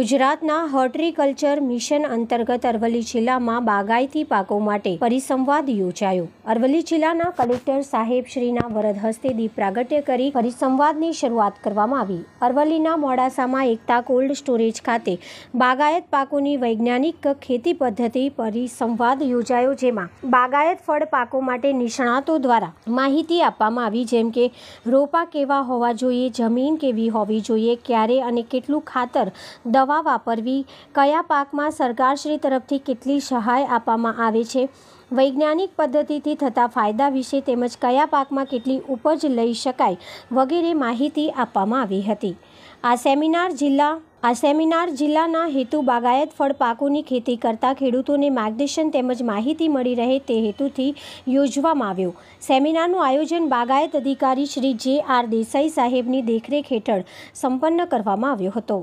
ગુજરાતના horticulture mission અંતર્ગત અરવલ્લી જિલ્લામાં બાગાયતી પાકો માટે પરિસંવાદ યોજાયો અરવલ્લી જિલ્લાના કલેક્ટર સાહેબ શ્રીના વરદ હસ્તે દીપ પ્રાગટ્ય કરી પરિસંવાદની શરૂઆત કરવામાં આવી અરવલ્લીના મોડાસામાં એકતા કોલ્ડ સ્ટોરેજ ખાતે બાગાયત પાકોની વૈજ્ઞાનિક ખેતી પદ્ધતિ પરિસંવાદ યોજાયો જેમાં બાગાયત ફળ પાકો માટે નિષ્ણાતો દ્વારા માહિતી આપવામાં આવી જેમ કે રોપા કેવા હોવા જોઈએ જમીન કેવી હોવી જોઈએ ક્યારે અને કેટલું ખાતર દવા દવા વાપરવી કયા પાકમાં સરકારશ્રી તરફથી કેટલી સહાય આપવામાં આવે છે વૈજ્ઞાનિક પદ્ધતિથી થતા ફાયદા વિશે તેમજ કયા પાકમાં કેટલી ઉપજ લઈ શકાય વગેરે માહિતી આપવામાં આવી હતી આ સેમિનાર જિલ્લા આ સેમિનાર જિલ્લાના હેતુ બાગાયત ફળ પાકોની ખેતી કરતા ખેડૂતોને માર્ગદર્શન તેમજ માહિતી મળી રહે તે હેતુથી યોજવામાં આવ્યો સેમિનારનું આયોજન બાગાયત અધિકારી શ્રી જે આર દેસાઈ સાહેબની દેખરેખ હેઠળ સંપન્ન કરવામાં આવ્યો હતો